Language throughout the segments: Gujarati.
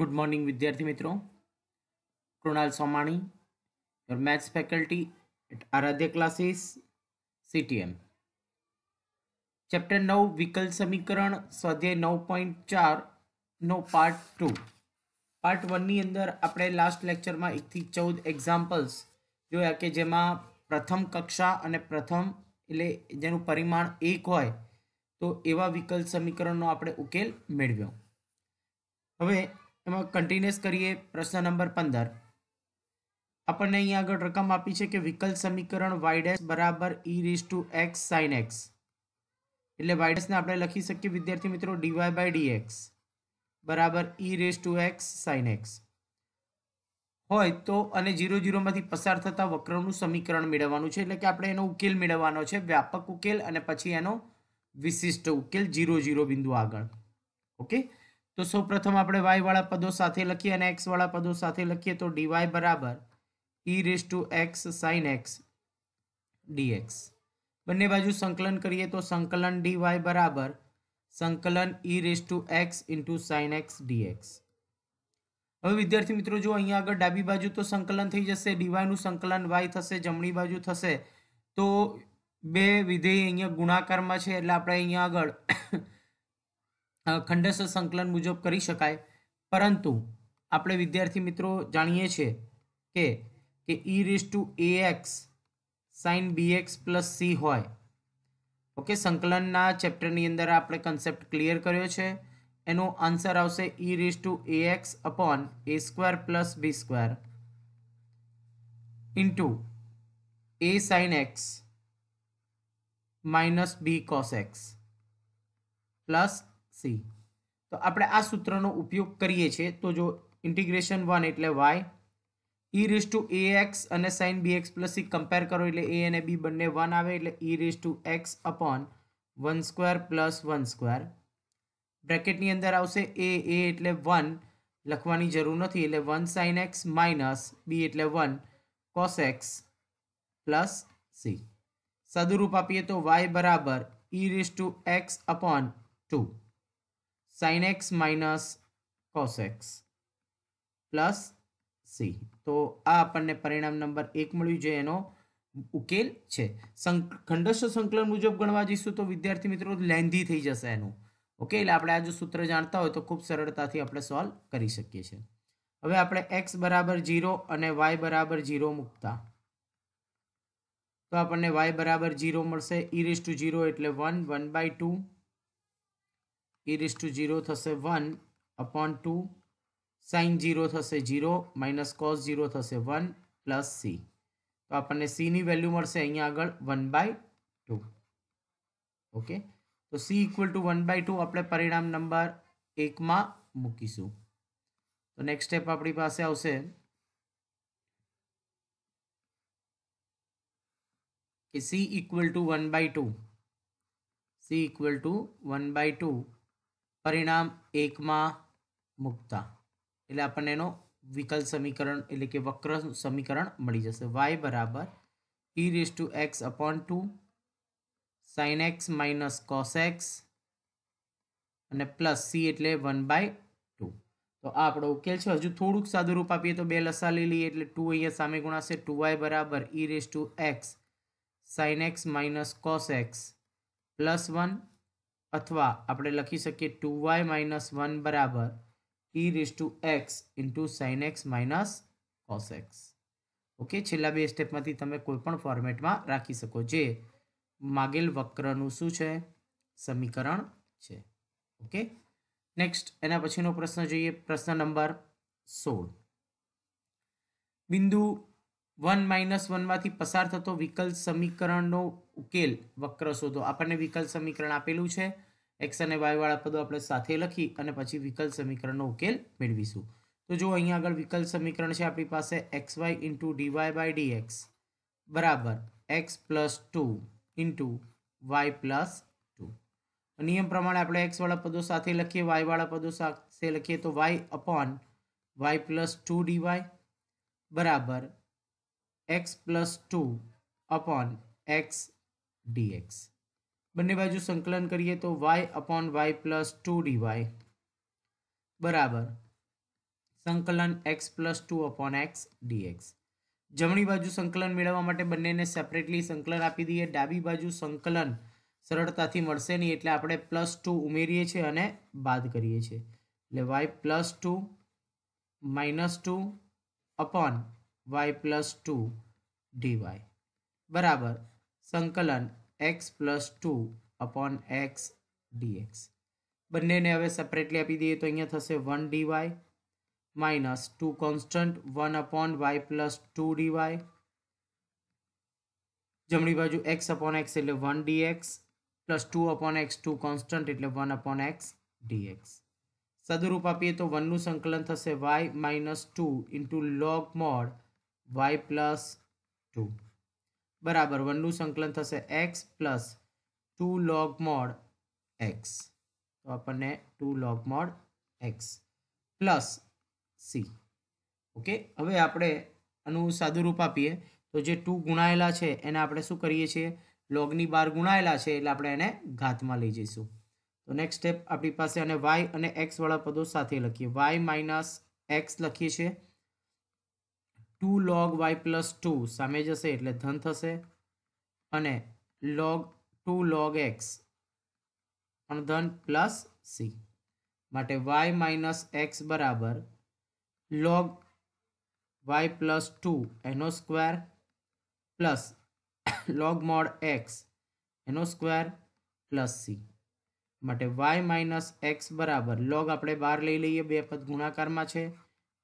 ગુડ મોર્નિંગ વિદ્યાર્થી મિત્રો Krunal Somani your maths faculty at Aaradhya classes CTM chapter નવ વિકલ સમીકરણ સ્વાધ્યાય નવ પોઈન્ટ ચારનો પાર્ટ ટુ પાર્ટ વનની અંદર આપણે લાસ્ટ લેક્ચરમાં એકથી ચૌદ એક્ઝામ્પલ્સ જોયા કે જેમાં પ્રથમ કક્ષા અને પ્રથમ એટલે જેનું પરિમાણ એક હોય તો એવા વિકલ સમીકરણનો આપણે ઉકેલ મેળવ્યો હવે એમાં કન્ટિન્યુઅસ કરીએ પ્રશ્ન નંબર પંદર આપણને અહીંયા આગળ રકમ આપી છે કે વિકલ સમીકરણ વાયડેસ બરાબર ઈ raise to x sine x એટલે વાયડેસને આપણે લખી શકીએ વિદ્યાર્થી મિત્રો ડીવાય બાય ડી એક્સ બરાબર ઈ raise to x sine x હોય તો અને જીરો ઝીરોમાંથી પસાર થતા વક્રનું સમીકરણ મેળવવાનું છે એટલે કે આપણે એનો ઉકેલ મેળવવાનો છે વ્યાપક ઉકેલ અને પછી એનો વિશિષ્ટ ઉકેલ જીરો જીરો બિંદુ આગળ ઓકે તો સૌ પ્રથમ આપણે વાય વાળા પદો સાથે લખીએ અને એક્સ વાળા પદો સાથે લખીએ તો ડીવાય બરાબર ઈ raise to x sine x dx બંને બાજુ સંકલન કરીએ તો સંકલન ડીવાય બરાબર સંકલન ઈ raise to x into sine x d x હવે વિદ્યાર્થી મિત્રો જો અહીંયા આગળ ડાબી બાજુ તો સંકલન થઈ જશે ડીવાયનું સંકલન વાય થશે જમણી બાજુ થશે તો બે વિધેય અહીંયા ગુણાકારમાં છે એટલે આપણે અહીંયા આગળ ખંડસર સંકલન મુજબ કરી શકાય પરંતુ આપણે વિદ્યાર્થી મિત્રો જાણીએ છીએ કે કે e raise to a x sine b x plus c હોય ઓકે સંકલનના ચેપ્ટરની અંદર આપણે કન્સેપ્ટ ક્લિયર કર્યો છે એનો આન્સર આવશે e raise to a x upon a square plus b square into a sine x minus b cos x plus C તો આપણે આ સૂત્રનો ઉપયોગ કરીએ છીએ તો જો ઇન્ટિગ્રેશન વન એટલે y E raise to a x અને sine b x plus c compare કરો એટલે એ અને બી બંને વન આવે એટલે ઈ raise to x upon one square plus one square બ્રેકેટની અંદર આવશે એ એ એટલે વન લખવાની જરૂર નથી એટલે one sine x minus b એટલે one cos x plus c સદુરૂપ આપીએ તો વાય બરાબર ઈ raise to x upon two sine x minus cos x plus C તો આ આપણને પરિણામ નંબર એક મળ્યું જે એનો ઉકેલ છે ખંડસ્થ સંકલન મુજબ ગણવા જઈશું તો વિદ્યાર્થી મિત્રો લેન્ધી થઈ જશે એનું ઓકે એટલે આપણે આ જો સૂત્ર જાણતા હોય તો ખૂબ સરળતાથી આપણે સોલ્વ કરી શકીએ છીએ હવે આપણે એક્સ બરાબર જીરો અને વાય બરાબર જીરો મૂકતા તો આપણને વાય બરાબર જીરો મળશે ઈ રેસ ટુ જીરો એટલે one one by two E raise to zero થશે one upon two sine zero થશે ઝીરો માઇનસ કોસ ઝીરો થશે વન પ્લસ સી તો આપણને સીની વેલ્યુ મળશે અહીંયા આગળ વન બાય ટુ ઓકે તો c equal to one by two આપણે પરિણામ નંબર એકમાં મૂકીશું તો નેક્સ્ટ સ્ટેપ આપણી પાસે આવશે કે c equal to one by two c equal to one by two પરિણામ એકમાં મૂકતા એટલે આપણને એનો વિકલ્પ સમીકરણ એટલે કે વક્ર સમીકરણ મળી જશે વાય બરાબર ઈ raise to x upon two sine x minus cos x અને પ્લસ સી એટલે વન બાય ટુ તો આ આપણો ઉકેલ છે હજુ થોડુંક સાદું રૂપ આપીએ તો બે લસા લઈ લઈએ એટલે ટુ અહીંયા સામે ગુણાશે ટુ વાય બરાબર ઈ raise to x sine x minus cos x plus one અથવા આપણે લખી શકીએ ટુ વાય માઇનસ વન બરાબર ઈ raise to x into sine x minus cos x okay છેલ્લા બે સ્ટેપમાંથી તમે કોઈપણ ફોર્મેટમાં રાખી શકો જે માગેલ વક્રનું શું છે સમીકરણ છે ઓકે નેક્સ્ટ એના પછીનો પ્રશ્ન જોઈએ પ્રશ્ન નંબર સોળ બિંદુ વન માઇનસ વનમાંથી પસાર થતો વિકલ્પ સમીકરણનો ઉકેલ વક્ર શોધો આપણને વિકલ્પ સમીકરણ આપેલું છે એક્સ અને વાયવાળા પદો આપણે સાથે લખી અને પછી વિકલ્પ સમીકરણનો ઉકેલ મેળવીશું તો જો અહીંયા આગળ વિકલ્પ સમીકરણ છે આપણી પાસે x y into d y by dx બરાબર x plus two into y plus two નિયમ પ્રમાણે આપણે એક્સવાળા પદો સાથે લખીએ વાયવાળા પદો સાથે લખીએ તો y upon y plus two d y બરાબર x plus two upon x dx બંને બાજુ સંકલન કરીએ તો y upon y plus two d y બરાબર સંકલન x plus two upon x d x જમણી બાજુ સંકલન મેળવવા માટે બંનેને સેપરેટલી સંકલન આપી દઈએ ડાબી બાજુ સંકલન સરળતાથી મળશે નહીં એટલે આપણે પ્લસ ટુ ઉમેરીએ છીએ અને બાદ કરીએ છીએ એટલે y plus two minus two upon y plus two d y બરાબર સંકલન x plus two upon x d x બંનેને હવે સેપરેટલી આપી દઈએ તો અહીંયા થશે one d y minus two constant one upon y plus two d y જમણી બાજુ એક્સ અપોન એક્સ એટલે one d x plus two upon x two constant એટલે વન અપોન એક્સ ડીએક્સ સદરૂપ આપીએ તો વનનું સંકલન થશે y minus two into log mod y plus two બરાબર વનનું સંકલન થશે x plus two log mod x તો આપણને two log mod x plus c okay હવે આપણે આનું સાદું રૂપ આપીએ તો જે ટુ ગુણાયેલા છે એને આપણે શું કરીએ છીએ લોગની બાર ગુણાયેલા છે એટલે આપણે એને ઘાતમાં લઈ જઈશું તો નેક્સ્ટ સ્ટેપ આપણી પાસે અને વાય અને એક્સવાળા પદો સાથે લખીએ વાય માઇનસ એક્સ લખીએ છીએ two log y plus two સામે જશે એટલે ધન થશે અને લોગ ટુ લોગ એક્સ પણ ધન પ્લસ સી માટે વાય માઇનસ એક્સ બરાબર લોગ વાય પ્લસ ટુ એનો square plus log mod x એનો સ્ક્વેર પ્લસ સી માટે વાય માઇનસ એક્સ બરાબર લોગ આપણે બહાર લઈ લઈએ બે પદ ગુણાકારમાં છે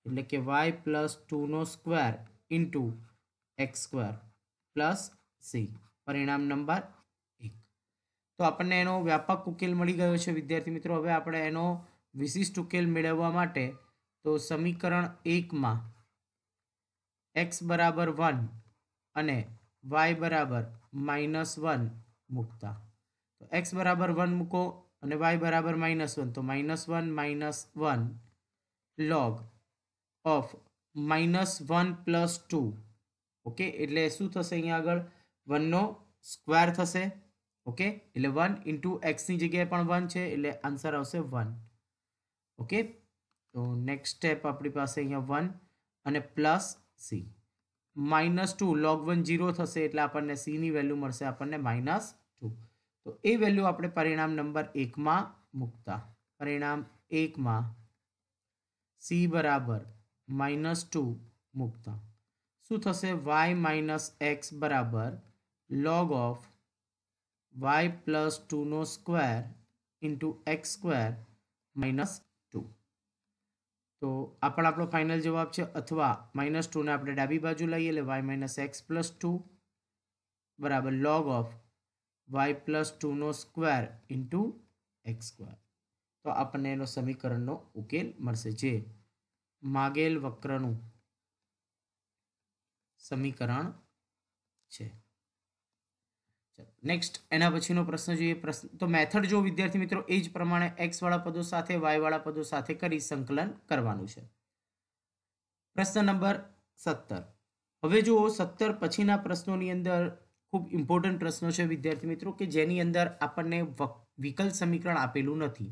એટલે કે વાય પ્લસ ટુનો square into x square plus c પરિણામ નંબર એક તો આપણને એનો વ્યાપક ઉકેલ મળી ગયો છે વિદ્યાર્થી મિત્રો હવે આપણે એનો વિશિષ્ટ ઉકેલ મેળવવા માટે તો સમીકરણ એકમાં એક્સ બરાબર વન અને વાય બરાબર માઇનસ વન મૂકતા તો એક્સ બરાબર વન મૂકો અને વાય બરાબર માઇનસ વન તો minus one minus one log of minus one plus two okay એટલે શું થશે અહીંયા આગળ વનનો સ્ક્વેર થશે ઓકે એટલે વન ઇન્ટુ એક્સની જગ્યાએ પણ વન છે એટલે આન્સર આવશે વન ઓકે તો નેક્સ્ટ સ્ટેપ આપણી પાસે અહીંયા વન અને plus c minus two log one zero થશે એટલે આપણને સીની વેલ્યુ મળશે આપણને માઇનસ ટુ તો એ વેલ્યુ આપણે પરિણામ નંબર એકમાં મૂકતા પરિણામ એકમાં સી બરાબર માઇનસ ટુ મૂકતા શું થશે વાય માઇનસ એક્સ બરાબર લોગ ઓફ વાય પ્લસ ટુનો square into x square minus two તો આ પણ આપણો ફાઇનલ જવાબ છે અથવા માઇનસ ટુને આપણે ડાબી બાજુ લઈએ એટલે y minus x plus two બરાબર લોગ ઓફ વાય પ્લસ ટુનો સ્ક્વેર ઇન્ટુ એક્સ સ્ક્વેર તો આપણને એનો સમીકરણનો ઉકેલ મળશે જે માગેલ વક્રનું સમીકરણ છે નેક્સ્ટ એના પછીનો પ્રશ્ન જોઈએ પ્રશ્ન તો મેથડ જો વિદ્યાર્થી મિત્રો એ જ પ્રમાણે એક્સવાળા પદો સાથે વાયવાળા પદો સાથે કરી સંકલન કરવાનું છે પ્રશ્ન નંબર સત્તર હવે જુઓ સત્તર પછીના પ્રશ્નોની અંદર ખૂબ ઇમ્પોર્ટન્ટ પ્રશ્નો છે વિદ્યાર્થી મિત્રો કે જેની અંદર આપણને વિકલ સમીકરણ આપેલું નથી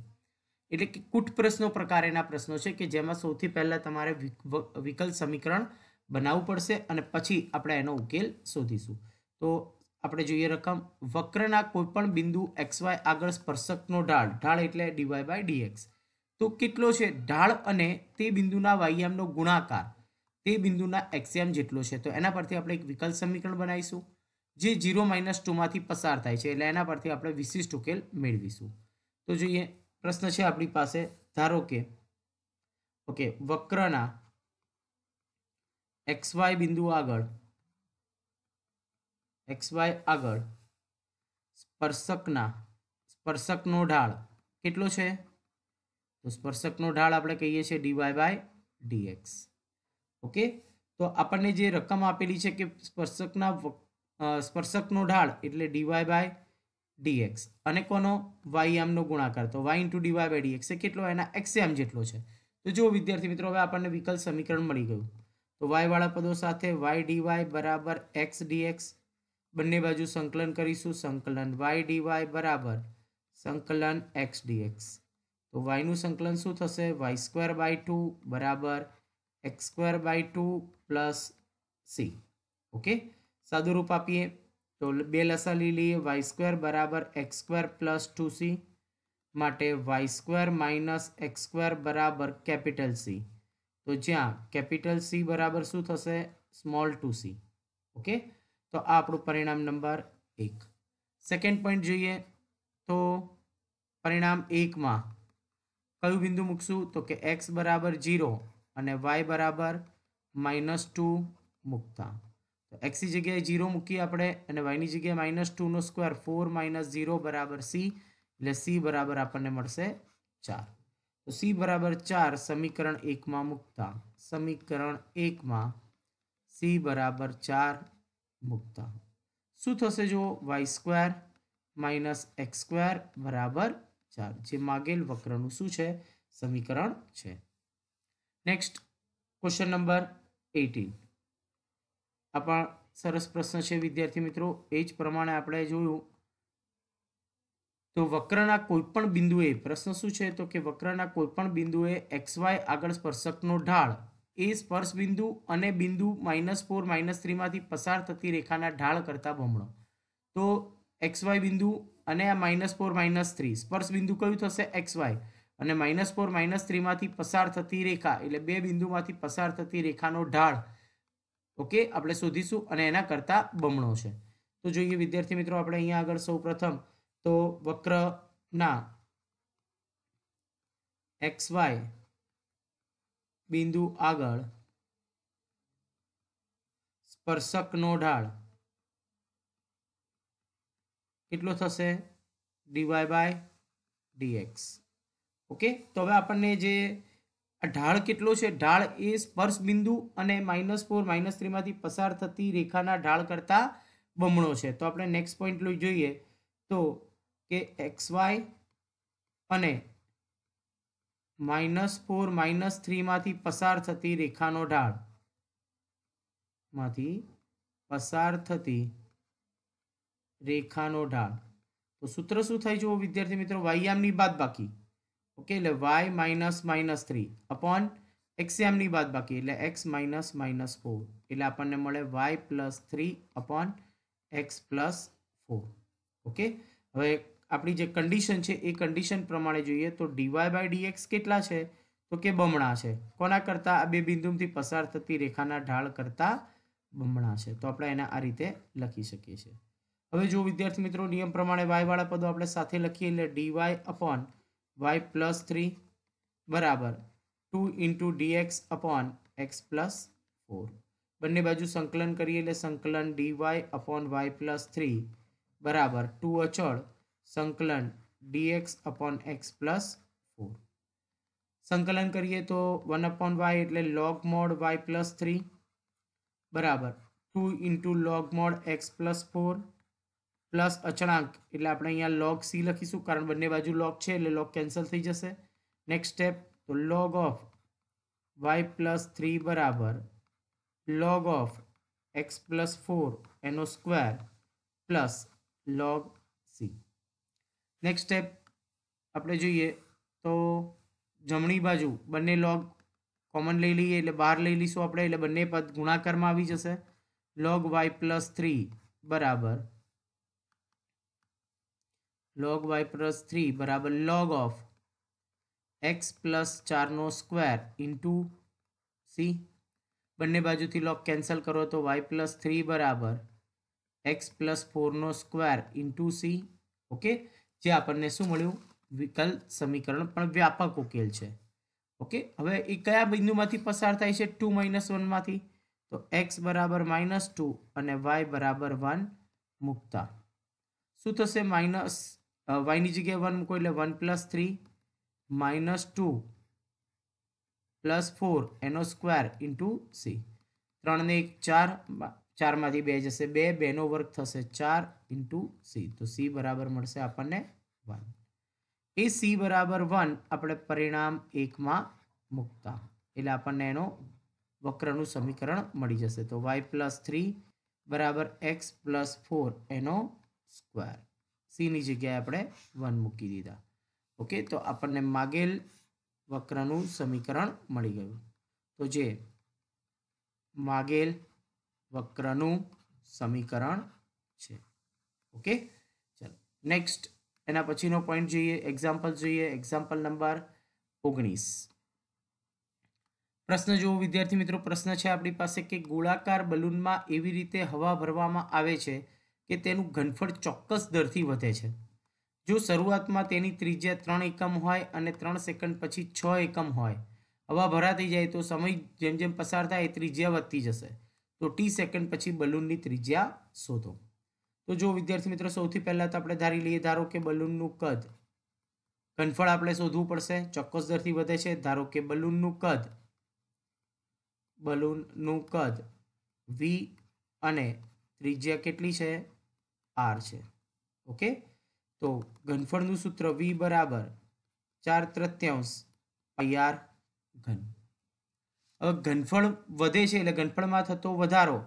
એટલે કે કૂટ પ્રશ્નો પ્રકાર એના પ્રશ્નો છે કે જેમાં સૌથી પહેલાં તમારે વિકલ્પ સમીકરણ બનાવવું પડશે અને પછી આપણે એનો ઉકેલ શોધીશું તો આપણે જોઈએ રકમ વક્રના કોઈપણ બિંદુ એક્સ વાય આગળ સ્પર્શકનો ઢાળ ઢાળ એટલે ડીવાય બાય ડીએક્સ તો કેટલો છે ઢાળ અને તે બિંદુના વાયમનો ગુણાકાર તે બિંદુના એક્સએમ જેટલો છે તો એના પરથી આપણે એક વિકલ્પ સમીકરણ બનાવીશું જે ઝીરો માઇનસ ટુમાંથી પસાર થાય છે એટલે એના પરથી આપણે વિશિષ્ટ ઉકેલ મેળવીશું તો જોઈએ પ્રશ્ન છે આપણી પાસે ધારો કે ઓકે વક્રના એક્સ વાય બિંદુ આગળ એક્સ વાય આગળ સ્પર્શકના સ્પર્શકનો ઢાળ કેટલો છે તો સ્પર્શકનો ઢાળ આપણે કહીએ છીએ ડીવાય બાય ડીએક્સ ઓકે તો આપણને જે રકમ આપેલી છે કે સ્પર્શકના સ્પર્શકનો ઢાળ એટલે ડીવાય બાય ડીએક્સ અને કોનો વાય એમનો ગુણાકાર તો y into d y by d x એ કેટલો એના એક્સ જેટલો છે તો જુઓ વિદ્યાર્થી મિત્રો હવે આપણને વિકલ્પ સમીકરણ મળી ગયું તો વાળા પદો સાથે વાય ડીવાય બરાબર એક્સ ડીએક્સ બંને બાજુ સંકલન કરીશું સંકલન વાય ડીવાય બરાબર સંકલન એક્સ ડીએક્સ તો વાયનું સંકલન શું થશે વાય સ્ક્વેર બાય ટુ બરાબર x square by two plus c okay સાદું રૂપ આપીએ તો બે લસા લઈ લઈએ વાય સ્ક્વેર બરાબર x square plus two c માટે y square minus x square બરાબર કેપિટલ સી તો જ્યાં કેપિટલ સી બરાબર શું થશે સ્મોલ ટુ સી ઓકે તો આ આપણું પરિણામ નંબર એક સેકન્ડ પોઈન્ટ જોઈએ તો પરિણામ એકમાં કયું બિંદુ મૂકશું તો કે એક્સ બરાબર જીરો અને વાય બરાબર માઇનસ ટુ મૂકતા એક્સની જગ્યાએ જીરો મૂકીએ આપણે અને વાયની જગ્યાએ માઇનસ ટુનો સ્ક્વેર ફોર માઇનસ ઝીરો બરાબર સી એટલે સી બરાબર આપણને મળશે ચાર તો સી બરાબર ચાર સમીકરણ એકમાં મૂકતા સમીકરણ એકમાં સી બરાબર ચાર મૂકતા શું થશે જો y square minus x square બરાબર ચાર જે માગેલ વક્રનું શું છે સમીકરણ છે નેક્સ્ટ ક્વેશ્ચન નંબર એટીન આ પણ સરસ પ્રશ્ન છે વિદ્યાર્થી મિત્રો એ જ પ્રમાણે આપણે જોયું તો વક્રના કોઈપણ બિંદુએ પ્રશ્ન શું છે તો કે વક્રના કોઈપણ બિંદુએ એક્સ વાય આગળ સ્પર્શકનો ઢાળ એ સ્પર્શ બિંદુ અને બિંદુ માઇનસ ફોર માઇનસ થ્રીમાંથી પસાર થતી રેખાના ઢાળ કરતાં બમણો તો એક્સ વાય બિંદુ અને આ માઇનસ ફોર માઇનસ થ્રી સ્પર્શ બિંદુ કયું થશે એક્સ વાય અને માઇનસ ફોર માઇનસ થ્રીમાંથી પસાર થતી રેખા એટલે બે બિંદુમાંથી પસાર થતી રેખાનો ઢાળ ઓકે આપણે શોધીશું અને એના કરતાં બમણો છે તો જોઈએ વિદ્યાર્થી મિત્રો આપણે અહીંયા આગળ સૌ પ્રથમ તો ના એક્સ વાય બિંદુ આગળ સ્પર્શકનો ઢાળ કેટલો થશે ડીવાય બાય ડીએક્સ ઓકે તો હવે આપણને જે આ ઢાળ કેટલો છે ઢાળ એ સ્પર્શ બિંદુ અને માઇનસ ફોર માઇનસ થ્રીમાંથી પસાર થતી રેખાના ઢાળ કરતાં બમણો છે તો આપણે નેક્સ્ટ પોઈન્ટ જોઈએ તો કે એક્સ વાય અને માઇનસ ફોર માઇનસ થ્રીમાંથી પસાર થતી રેખાનો ઢાળ માંથી પસાર થતી રેખાનો ઢાળ તો સૂત્ર શું થાય જુઓ વિદ્યાર્થી મિત્રો વાયામની બાદ બાકી ઓકે એટલે y minus minus three upon એમની બાદ બાકી એટલે એક્સ માઇનસ માઇનસ ફોર એટલે આપણને મળે y plus three upon x plus four okay હવે આપણી જે કન્ડિશન છે એ કન્ડિશન પ્રમાણે જોઈએ તો ડીવાય બાય ડીએક્સ કેટલા છે તો કે બમણા છે કોના કરતાં આ બે બિંદુમાંથી પસાર થતી રેખાના ઢાળ કરતાં બમણા છે તો આપણે એને આ રીતે લખી શકીએ છીએ હવે જો વિદ્યાર્થી મિત્રો નિયમ પ્રમાણે વાયવાળા પદો આપણે સાથે લખીએ એટલે d y upon y + 3 = 2 * dx / x + 4 બંને બાજુ સંકલન કરીએ એટલે સંકલન dy / y + 3 = 2 અચળ સંકલન dx / x + 4 સંકલન કરીએ તો 1 / y એટલે log mod y + 3 = 2 * log mod x + 4 plus અચળાંક એટલે આપણે અહીંયા લોગ સી લખીશું કારણ બંને બાજુ લોગ છે એટલે લોગ કેન્સલ થઈ જશે નેક્સ્ટ સ્ટેપ તો log of y plus three બરાબર log of x plus four એનો square plus log c next step આપણે જોઈએ તો જમણી બાજુ બંને લોગ કોમન લઈ લઈએ એટલે બહાર લઈ લઈશું આપણે એટલે બંને પદ ગુણાકારમાં આવી જશે લોગ વાય પ્લસ થ્રી બરાબર લોગ વાય પ્લસ થ્રી બરાબર લોગ ઓફ એક્સ પ્લસ ચારનો સ્ક્વેર ઇન્ટુ સી બંને બાજુથી લોગ કેન્સલ કરો તો વાય પ્લસ થ્રી બરાબર એક્સ પ્લસ ફોરનો સ્ક્વેર ઇન્ટુ સી ઓકે જે આપણને શું મળ્યું વિકલ સમીકરણ પણ વ્યાપક ઉકેલ છે ઓકે હવે એ કયા બિંદુમાંથી પસાર થાય છે ટુ માઇનસ વનમાંથી તો એક્સ બરાબર માઇનસ ટુ અને વાય બરાબર વન મૂકતા શું થશે માઇનસ વાયની જગ્યાએ વન મૂકો એટલે one plus three minus two plus four એનો સ્ક્વેર ઇન્ટુ સી ત્રણને એક ચાર ચારમાંથી બે જશે બે બેનો વર્ગ થશે ચાર ઇન્ટુ સી તો સી બરાબર મળશે આપણને વન એ સી બરાબર વન આપણે પરિણામ એકમાં મૂકતા એટલે આપણને એનો વક્રનું સમીકરણ મળી જશે તો વાય પ્લસ થ્રી બરાબર એક્સ પ્લસ ફોર એનો સ્ક્વેર સીની જગ્યાએ આપણે વન મૂકી દીધા ઓકે તો આપણને માગેલ વક્રનું સમીકરણ મળી ગયું તો જે માગેલ વક્રનું સમીકરણ છે ઓકે ચાલો નેક્સ્ટ એના પછીનો પોઈન્ટ જોઈએ એક્ઝામ્પલ જોઈએ એક્ઝામ્પલ નંબર ઓગણીસ પ્રશ્ન જુઓ વિદ્યાર્થી મિત્રો પ્રશ્ન છે આપણી પાસે કે ગોળાકાર બલૂનમાં એવી રીતે હવા ભરવામાં આવે છે કે તેનું ઘનફળ ચોક્કસ દરથી વધે છે જો શરૂઆતમાં તેની ત્રિજ્યા ત્રણ એકમ હોય અને ત્રણ સેકન્ડ પછી છ એકમ હોય હવા ભરાતી જાય તો સમય જેમ જેમ પસાર થાય એ ત્રિજ્યા વધતી જશે તો ટી સેકન્ડ પછી બલૂનની ત્રિજ્યા શોધો તો જો વિદ્યાર્થી મિત્રો સૌથી પહેલાં તો આપણે ધારી લઈએ ધારો કે બલૂનનું કદ ઘનફળ આપણે શોધવું પડશે ચોક્કસ દરથી વધે છે ધારો કે બલૂનનું કદ બલૂનનું કદ વી અને ત્રિજ્યા કેટલી છે આર છે ઓકે તો ઘનફળનું સૂત્ર વી બરાબર ચાર તૃત્યાંશ પાઈ આર ઘન હવે ઘનફળ વધે છે એટલે ઘનફળમાં થતો વધારો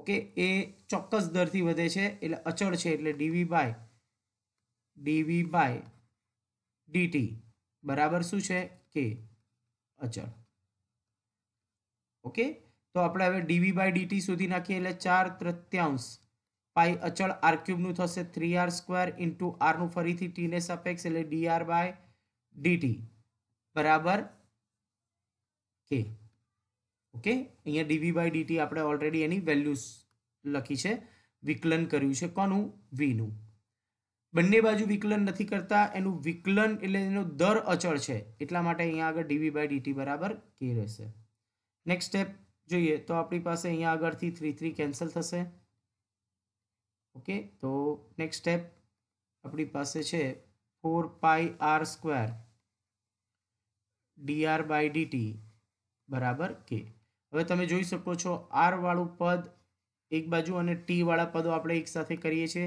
ઓકે એ ચોક્કસ દરથી વધે છે એટલે અચળ છે એટલે d v by d v by d t બરાબર શું છે કે અચળ ઓકે તો આપણે હવે ડીવી બાય ડીટી સુધી નાખીએ એટલે ચાર તૃત્યાંશ પાઈ અચળ આર ક્યુબનું થશે થ્રી આર સ્ક્વેર ઇન્ટુ આરનું ફરીથી ટીને સપેક્ષ એટલે ડી આર બાય ડીટી બરાબર કે ઓકે અહીંયા ડીવી બાય ડીટી આપણે ઓલરેડી એની વેલ્યુસ લખી છે વિકલન કર્યું છે કોનું વીનું બંને બાજુ વિકલન નથી કરતા એનું વિકલન એટલે એનો દર અચળ છે એટલા માટે અહીંયા આગળ ડીવી બાય ડીટી બરાબર કે રહેશે નેક્સ્ટ સ્ટેપ જોઈએ તો આપણી પાસે અહીંયા આગળથી થ્રી થ્રી કેન્સલ થશે ઓકે તો નેક્સ્ટ સ્ટેપ આપણી પાસે છે four pi r square d r by d t બરાબર કે હવે તમે જોઈ શકો છો આરવાળું પદ એક બાજુ અને ટીવાળા પદો આપણે એકસાથે કરીએ છીએ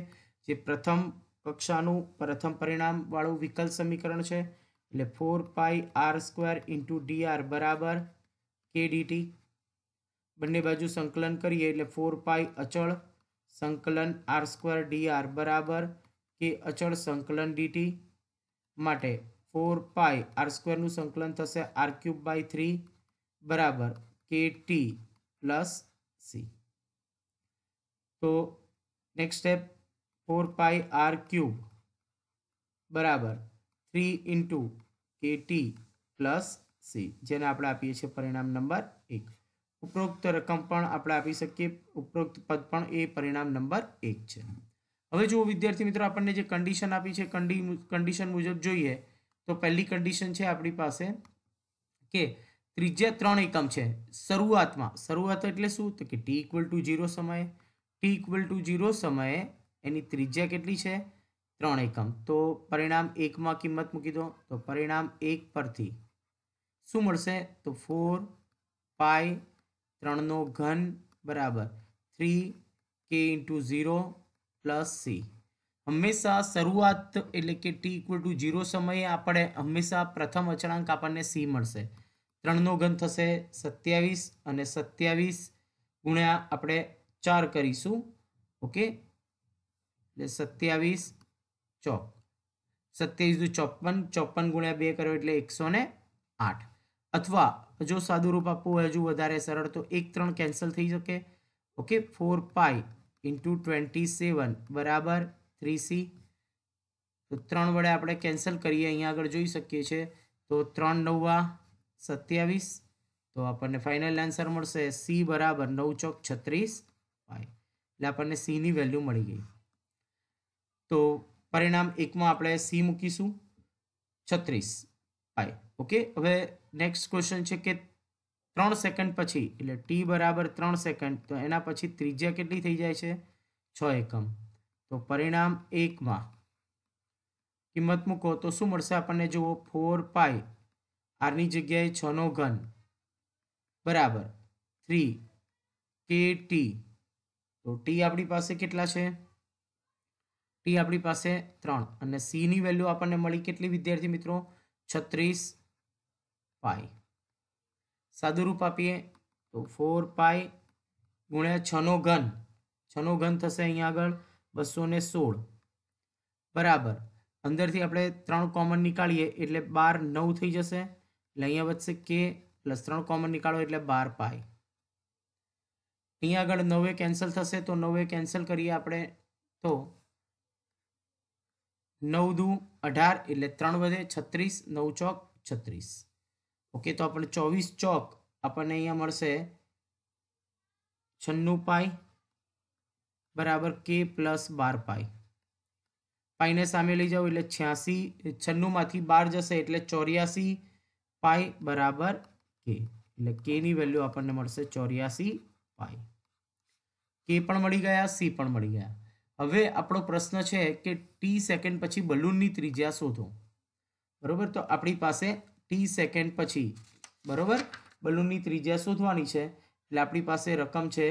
જે પ્રથમ કક્ષાનું પ્રથમ પરિણામવાળું વિકલ્પ સમીકરણ છે એટલે four pi r square into r બરાબર કે ડીટી બંને બાજુ સંકલન કરીએ એટલે ફોર પાઈ અચળ સંકલન આર સ્ક્વેર ડી આર બરાબર કે અચળ સંકલન ડીટી માટે ફોર પાય આર સ્ક્વેરનું સંકલન થશે આર ક્યુબ બાય થ્રી બરાબર કે ટી પ્લસ સી તો next step four pi r cube બરાબર three into k T plus c જેને આપણે આપીએ છીએ પરિણામ નંબર એક ઉપરોક્ત રકમ પણ આપણે આપી શકીએ ઉપરોક્ત પદ પણ એ પરિણામ નંબર એક છે હવે જુઓ વિદ્યાર્થી મિત્રો આપણને જે કન્ડિશન આપી છે કન્ડિશન મુજબ જોઈએ તો પહેલી કન્ડિશન છે આપણી પાસે કે ત્રિજ્યા ત્રણ એકમ છે શરૂઆતમાં શરૂઆત એટલે શું તો કે ટી ઇક્વલ ટુ ઝીરો સમયે ટી ઇક્વલ ટુ ઝીરો સમયે એની ત્રિજ્યા કેટલી છે ત્રણ એકમ તો પરિણામ એકમાં કિંમત મૂકી દો તો પરિણામ એક પરથી શું મળશે તો ફોર પાય ત્રણનો ઘન બરાબર three k into zero plus C હંમેશા શરૂઆત એટલે કે ટી ઇક્વલ ટુ ઝીરો સમયે આપણે હંમેશા પ્રથમ અચળાંક આપણને સી મળશે ત્રણનો ઘન થશે સત્યાવીસ અને સત્યાવીસ ગુણ્યા આપણે ચાર કરીશું ઓકે એટલે સત્યાવીસ ચોક સત્યાવીસ દુ ચોપન ચોપન ગુણ્યા બે કર્યો એટલે એકસો ને આઠ અથવા જો સાદું રૂપ આપવું હજુ વધારે સરળ તો એક ત્રણ કેન્સલ થઈ શકે okay four pi into twenty seven બરાબર થ્રી સી તો ત્રણ વડે આપણે કેન્સલ કરીએ અહીંયા આગળ જોઈ શકીએ છીએ તો ત્રણ નવ્વા સત્યાવીસ તો આપણને ફાઇનલ આન્સર મળશે સી બરાબર નવ ચોક છત્રીસ પાઈ એટલે આપણને સીની વેલ્યુ મળી ગઈ તો પરિણામ એકમાં આપણે સી મૂકીશું છત્રીસ પાઈ ઓકે હવે નેક્સ્ટ ક્વેશ્ચન છે કે ત્રણ સેકન્ડ પછી એટલે ટી બરાબર ત્રણ સેકન્ડ તો એના પછી ત્રિજ્યા કેટલી થઈ જાય છે છ એકમ તો પરિણામ એકમાં કિંમત મૂકો તો શું મળશે આપણને જુઓ ફોર પાય આરની જગ્યાએ છનો ઘન બરાબર થ્રી કે ટી તો ટી આપણી પાસે કેટલા છે ટી આપણી પાસે ત્રણ અને સીની વેલ્યુ આપણને મળી કેટલી વિદ્યાર્થી મિત્રો છત્રીસ પાઈ સાદુરૂપ આપીએ તો ફોર પાઈ ગુણ્યા છનો ઘન છનો ઘન થશે અહીંયા આગળ બસો ને સોળ બરાબર અંદરથી આપણે ત્રણ કોમન નીકાળીએ એટલે બાર નવ થઈ જશે એટલે અહીંયા વધશે કે પ્લસ ત્રણ કોમન નીકાળો એટલે બાર પાય અહીંયા આગળ નવે કેન્સલ થશે તો નવે કેન્સલ કરીએ આપણે તો નવ દુ અઢાર એટલે ત્રણ વધે છત્રીસ નવ ચોક છત્રીસ ઓકે તો આપણે ચોવીસ ચોક આપણને અહીંયા મળશે છન્નું પાય બરાબર કે પ્લસ બાર પાય પાઈને સામે લઈ જાઓ એટલે છ્યાસી છન્નુંમાંથી બાર જશે એટલે ચોર્યાસી પાય બરાબર કે એટલે કેની વેલ્યુ આપણને મળશે ચોર્યાસી પાય કે પણ મળી ગયા સી પણ મળી ગયા હવે આપણો પ્રશ્ન છે કે ટી સેકન્ડ પછી બલૂનની ત્રિજ્યા શોધો બરોબર તો આપણી પાસે ટી સેકન્ડ પછી બરાબર બલૂનની ત્રિજ્યા શોધવાની છે એટલે આપણી પાસે રકમ છે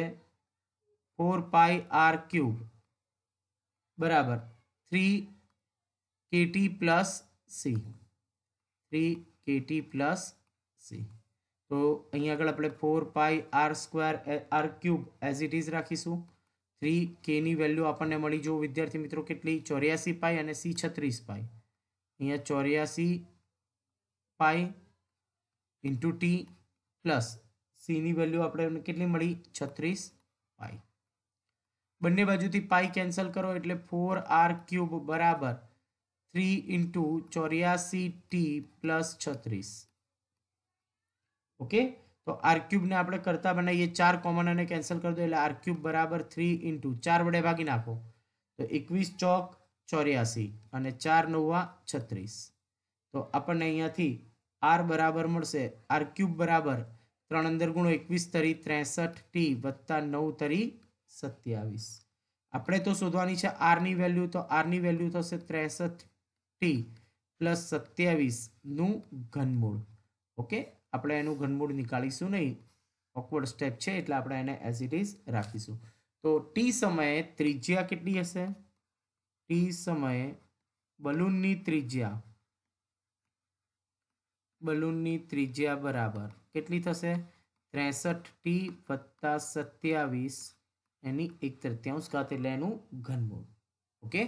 ફોર પાય આર ક્યુબ બરાબર three k t plus c three k t plus C તો અહીં આગળ આપણે four pi r square r cube as it is રાખીશું થ્રી કેની વેલ્યુ આપણને મળી જો વિદ્યાર્થી મિત્રો કેટલી ચોર્યાસી પાય અને સી છત્રીસ પાય અહીંયા ચોર્યાસી પાઈ ઇન્ટુ ટી પ્લસ સીની વેલ્યુ આપણે કેટલી મળી છત્રીસ પાઈ બંને બાજુથી પાઈ કેન્સલ કરો એટલે ફોર આર ક્યુબ બરાબર થ્રી ઇન્ટુ ચોર્યાસી ટી પ્લસ છત્રીસ ઓકે તો આર ક્યુબને આપણે કરતા બનાવીએ ચાર કોમન અને કેન્સલ કરી દો એટલે આર ક્યુબ બરાબર થ્રી ઇન્ટુ ચાર વડે ભાગી નાખો તો એકવીસ ચોક ચોર્યાસી અને ચાર નવ્વા છત્રીસ તો આપણને અહીંયાથી આર બરાબર મળશે આર ક્યુબ બરાબર ત્રણ અંદર ગુણો એકવીસ તરી ત્રેસઠ ટી વત્તા નવ તરી સત્યાવીસ આપણે તો શોધવાની છે આરની વેલ્યુ તો આરની વેલ્યુ થશે ત્રેસઠ ટી પ્લસ સત્યાવીસનું ઘનમૂળ ઓકે આપણે એનું ઘનમૂળ નીકાળીશું નહીં ઓકવર્ડ સ્ટેપ છે એટલે આપણે એને એઝ ઇટ ઇઝ રાખીશું તો ટી સમયે ત્રિજ્યા કેટલી હશે ટી સમયે બલૂનની ત્રિજ્યા બલૂનની ત્રિજ્યા બરાબર કેટલી થશે ત્રેસઠ ટી વત્તા સત્યાવીસ એની એક તૃત્યાંશ ઘાત એટલે એનું ઘનમૂળ ઓકે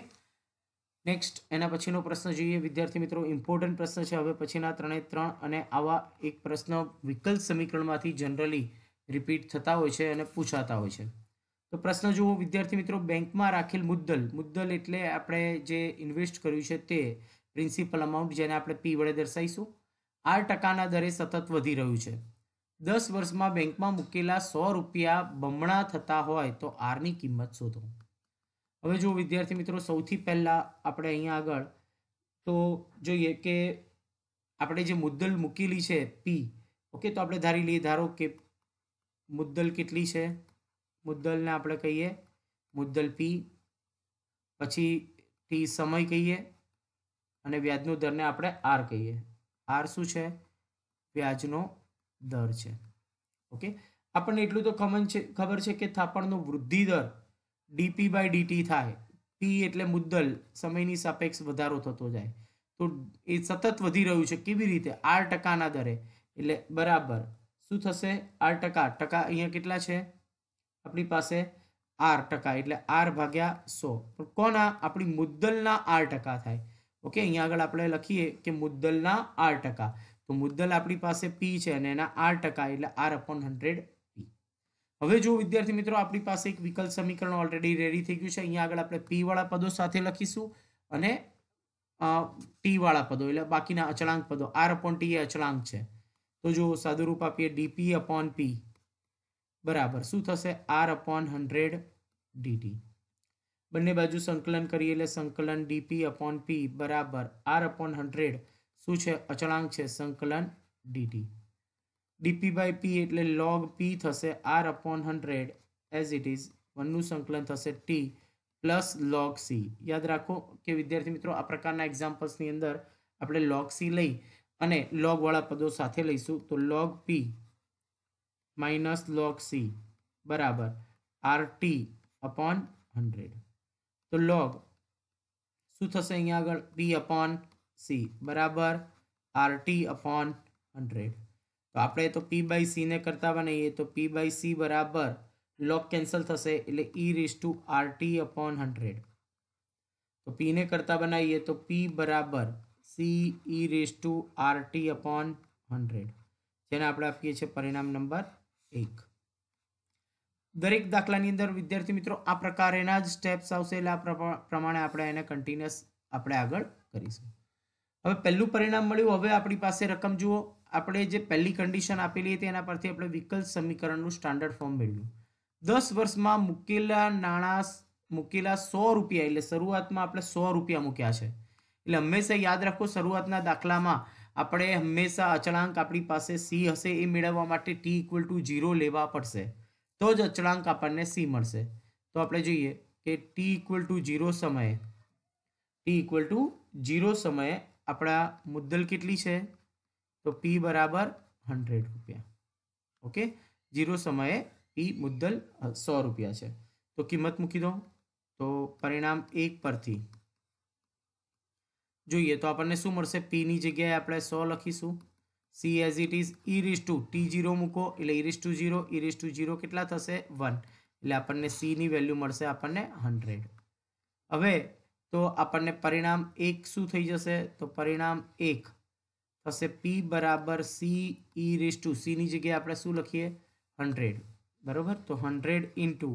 નેક્સ્ટ એના પછીનો પ્રશ્ન જોઈએ વિદ્યાર્થી મિત્રો ઇમ્પોર્ટન્ટ પ્રશ્ન છે હવે પછીના ત્રણે ત્રણ અને આવા એક પ્રશ્ન વિકલ્પ સમીકરણમાંથી જનરલી રિપીટ થતા હોય છે અને પૂછાતા હોય છે તો પ્રશ્ન જુઓ વિદ્યાર્થી મિત્રો બેંકમાં રાખેલ મુદ્દલ મુદ્દલ એટલે આપણે જે ઇન્વેસ્ટ કર્યું છે તે પ્રિન્સિપલ અમાઉન્ટ જેને આપણે પી વડે દર્શાવીશું આઠ ટકાના દરે સતત વધી રહ્યું છે દસ વર્ષમાં બેંકમાં મૂકેલા સો રૂપિયા બમણા થતા હોય તો આરની કિંમત શોધો હવે જો વિદ્યાર્થી મિત્રો સૌથી પહેલાં આપણે અહીંયા આગળ તો જોઈએ કે આપણે જે મુદ્દલ મૂકેલી છે પી ઓકે તો આપણે ધારી લઈએ ધારો કે મુદ્દલ કેટલી છે મુદ્દલને આપણે કહીએ મુદ્દલ પી પછી ટી સમય કહીએ અને વ્યાજનો દરને આપણે આર કહીએ આર શું છે વ્યાજનો દર છે ઓકે આપણને એટલું તો ખમન છે ખબર છે કે થાપણનો વૃદ્ધિ દર ડીપી બાય ડીટી થાય પી એટલે મુદ્દલ સમયની સાપેક્ષ વધારો થતો જાય તો એ સતત વધી રહ્યું છે કેવી રીતે આર ટકાના દરે એટલે બરાબર શું થશે આર ટકા ટકા અહીંયા કેટલા છે આપણી પાસે આર ટકા એટલે આર ભાગ્યા સો પણ કોના આપણી મુદ્દલના આર ટકા થાય ઓકે અહીંયા આગળ આપણે લખીએ કે મુદ્દલના આર ટકા તો મુદ્દલ આપણી પાસે પી છે અને એના આર ટકા એટલે આર અપોન હંડ્રેડ પી હવે જો વિદ્યાર્થી મિત્રો આપણી પાસે એક વિકલ્પ સમીકરણ ઓલરેડી રેડી થઈ ગયું છે અહીંયા આગળ આપણે પી વાળા પદો સાથે લખીશું અને ટી વાળા પદો એટલે બાકીના અચળાંક પદો આર અપોન ટી એ અચળાંક છે તો જો સાદુરૂપ આપીએ ડીપી અપોન પી બરાબર શું થશે આર અપોન હંડ્રેડ ડીટી બંને બાજુ સંકલન કરીએ એટલે સંકલન ડીપી અપોન પી બરાબર આર અપોન હંડ્રેડ શું છે અચળાંક છે સંકલન ડીટી ડીપી બાય પી એટલે લોગ પી થશે r upon hundred as it is વનનું સંકલન થશે ટી પ્લસ લોગ સી યાદ રાખો કે વિદ્યાર્થી મિત્રો આ પ્રકારના એક્ઝામ્પલ્સની અંદર આપણે લોગ સી લઈ અને લોગવાળા પદો સાથે લઈશું તો લોગ પી માઇનસ લોગ સી બરાબર આર ટી અપોન હંડ્રેડ તો લોગ શું થશે અહીંયા આગળ પી અપોન સી બરાબર આરટી અપોન હંડ્રેડ તો આપણે તો પી બાય સીને કરતા બનાવીએ તો પી બાય સી બરાબર લોગ કેન્સલ થશે એટલે ઈ raise to r t upon hundred તો પીને કરતા બનાવીએ તો પી બરાબર c e raise to r t upon hundred જેને આપણે આપીએ છીએ પરિણામ નંબર એક દરેક દાખલાની અંદર વિદ્યાર્થી મિત્રો આ પ્રકારેના જ સ્ટેપ્સ આવશે એટલે આ પ્રમાણે આપણે એને કન્ટિન્યુઅસ આપણે આગળ કરીશું હવે પહેલું પરિણામ મળ્યું હવે આપણી પાસે રકમ જુઓ આપણે જે પહેલી કન્ડિશન આપેલી હતી એના પરથી આપણે વિકલ્પ સમીકરણનું સ્ટાન્ડર્ડ ફોર્મ મેળવ્યું દસ વર્ષમાં મૂકેલા નાણાં મૂકેલા સો રૂપિયા એટલે શરૂઆતમાં આપણે સો રૂપિયા મૂક્યા છે એટલે હંમેશા યાદ રાખો શરૂઆતના દાખલામાં આપણે હંમેશા અચળાંક આપણી પાસે સી હશે એ મેળવવા માટે ટી ઇક્વલ ટુ ઝીરો લેવા પડશે તો જ અચળાંક આપણને સી મળશે તો આપણે જોઈએ કે ટી ઇક્વલ ટુ જીરો સમયે ટી ઇક્વલ ટુ જીરો સમયે આપણા મુદ્દલ કેટલી છે તો પી બરાબર હંડ્રેડ રૂપિયા ઓકે જીરો સમયે પી મુદ્દલ સો રૂપિયા છે તો કિંમત મૂકી દો તો પરિણામ એક પરથી જોઈએ તો આપણને શું મળશે પીની જગ્યાએ આપણે સો લખીશું c as it is e raise to t zero મૂકો એટલે ઈ raise to zero e raise to zero કેટલા થશે વન એટલે આપણને સીની વેલ્યુ મળશે આપણને હંડ્રેડ હવે તો આપણને પરિણામ એક શું થઈ જશે તો પરિણામ એક થશે પી બરાબર સી ઈ રેસ ટુ સીની જગ્યાએ આપણે શું લખીએ હંડ્રેડ બરાબર તો hundred into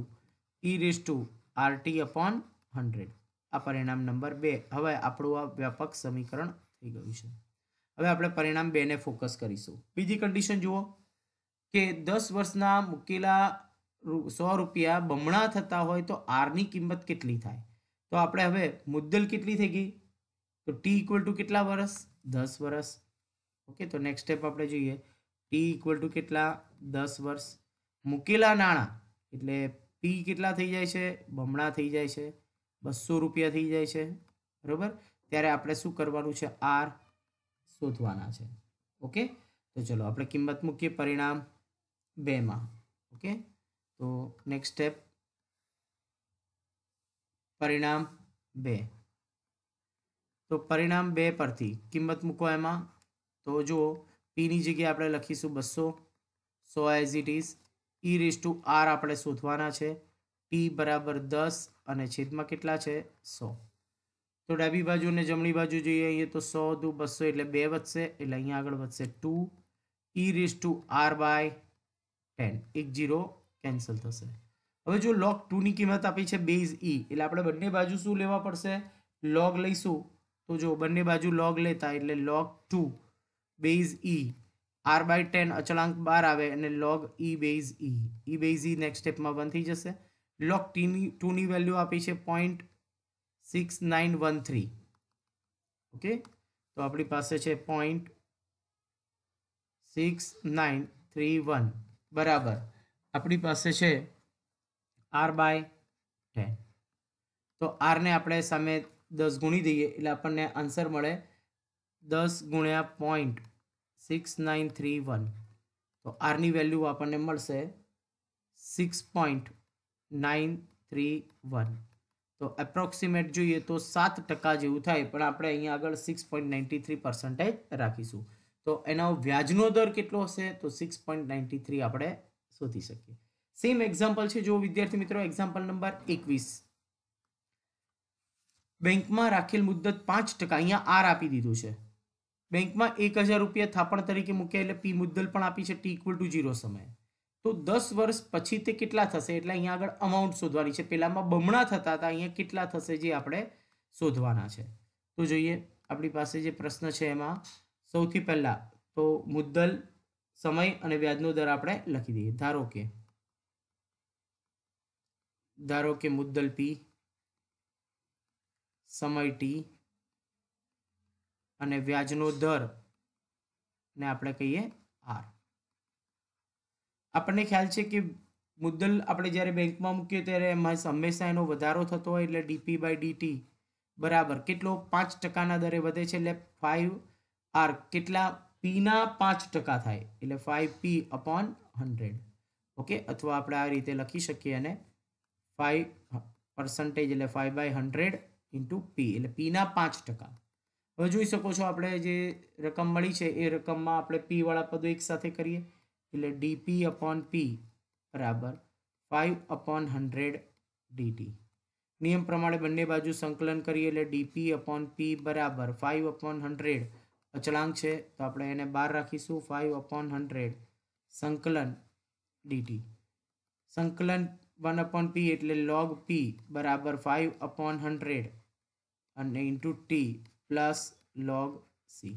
E raise to r t upon hundred આ પરિણામ નંબર બે હવે આપણું આ વ્યાપક સમીકરણ થઈ ગયું છે હવે આપણે પરિણામ બેને ફોકસ કરીશું બીજી કન્ડિશન જુઓ કે દસ વર્ષના મૂકેલા સો રૂપિયા બમણા થતા હોય તો આરની કિંમત કેટલી થાય તો આપણે હવે મુદ્દલ કેટલી થઈ ગઈ તો ટી ઇક્વલ ટુ કેટલા વર્ષ દસ વર્ષ ઓકે તો નેક્સ્ટ સ્ટેપ આપણે જોઈએ ટી ઇક્વલ ટુ કેટલા દસ વર્ષ મૂકેલા નાણાં એટલે પી કેટલા થઈ જાય છે બમણા થઈ જાય છે બસો રૂપિયા થઈ જાય છે બરાબર ત્યારે આપણે શું કરવાનું છે આર શોધવાના છે ઓકે તો ચલો આપણે કિંમત મૂકીએ પરિણામ બેમાં ઓકે તો નેક્સ્ટ સ્ટેપ પરિણામ બે તો પરિણામ બે પરથી કિંમત મૂકો એમાં તો જો પીની જગ્યાએ આપણે લખીશું બસો સો as it is e raise to r આપણે શોધવાના છે પી બરાબર દસ અને છેદમાં કેટલા છે સો તો ડાબી બાજુ અને જમણી બાજુ જોઈએ અહીંયા તો સો દુ બસો એટલે બે વધશે એટલે અહીંયા આગળ વધશે two e raise to r by ten એક જીરો કેન્સલ થશે હવે જો લોગ ટુની કિંમત આપી છે બેઝ ઈ e, એટલે આપણે બંને બાજુ શું લેવા પડશે લોગ લઈશું તો જો બંને બાજુ લોગ લેતા એટલે log two base e r by ten અચળાંક બાર આવે અને log e base e e base e next સ્ટેપમાં બંધ થઈ જશે લોગ ટીની ટુની વેલ્યુ આપી છે point six nine one three okay તો આપણી પાસે છે point six nine three one બરાબર આપણી પાસે છે આર બાય ટેન તો આરને આપણે સામે દસ ગુણી દઈએ એટલે આપણને આન્સર મળે દસ ગુણ્યા point six nine three one તો આરની વેલ્યુ આપણને મળશે six point nine three one તો એપ્રોક્સિમેટ જોઈએ તો સાત ટકા જેવું થાય પણ આપણે અહીંયા આગળ six point ninety three percentage રાખીશું તો એનો વ્યાજનો દર કેટલો હશે તો સિક્સ પોઈન્ટ નાઇન્ટી થ્રી આપણે શોધી શકીએ સેમ એક્ઝામ્પલ છે જો વિદ્યાર્થી મિત્રો એક્ઝામ્પલ નંબર એકવીસ બેંકમાં રાખેલ મુદ્દત પાંચ ટકા અહીંયા આર આપી દીધું છે બેંકમાં એક હજાર રૂપિયા થાપણ તરીકે મૂક્યા એટલે પી મુદ્દલ પણ આપી છે ટી ઇક્વલ ટુ જીરો સમયે તો દસ વર્ષ પછી તે કેટલા થશે એટલે અહીંયા આગળ અમાઉન્ટ શોધવાની છે પહેલાંમાં બમણા થતા હતા અહીંયા કેટલા થશે જે આપણે શોધવાના છે તો જોઈએ આપણી પાસે જે પ્રશ્ન છે એમાં સૌથી પહેલાં તો મુદ્દલ સમય અને વ્યાજનો દર આપણે લખી દઈએ ધારો કે ધારો કે મુદ્દલ પી સમય ટી અને વ્યાજનો દર ને આપણે કહીએ આર આપણને ખ્યાલ છે કે મુદ્દલ આપણે જ્યારે બેંકમાં મૂકીએ ત્યારે એમાં હંમેશા એનો વધારો થતો હોય એટલે ડીપી બાય ડીટી બરાબર કેટલો પાંચ ટકાના દરે વધે છે એટલે ફાઇવ આર કેટલા પીના પાંચ ટકા થાય એટલે five P upon hundred okay અથવા આપણે આ રીતે લખી શકીએ અને ફાઇવ પર્સન્ટેજ એટલે five by hundred into P એટલે પીના પાંચ ટકા હવે જોઈ શકો છો આપણે જે રકમ મળી છે એ રકમમાં આપણે પીવાળા પદો એકસાથે કરીએ એટલે ડીપી અપોન પી બરાબર ફાઇવ અપોન હંડ્રેડ ડીટી નિયમ પ્રમાણે બંને બાજુ સંકલન કરીએ એટલે ડીપી અપોન પી બરાબર ફાઇવ અપોન હંડ્રેડ અચળાંક છે તો આપણે એને બહાર રાખીશું ફાઇવ અપોન હંડ્રેડ સંકલન ડીટી સંકલન વન અપોન પી એટલે લોગ પી બરાબર ફાઇવ અપોન હંડ્રેડ અને into T plus log C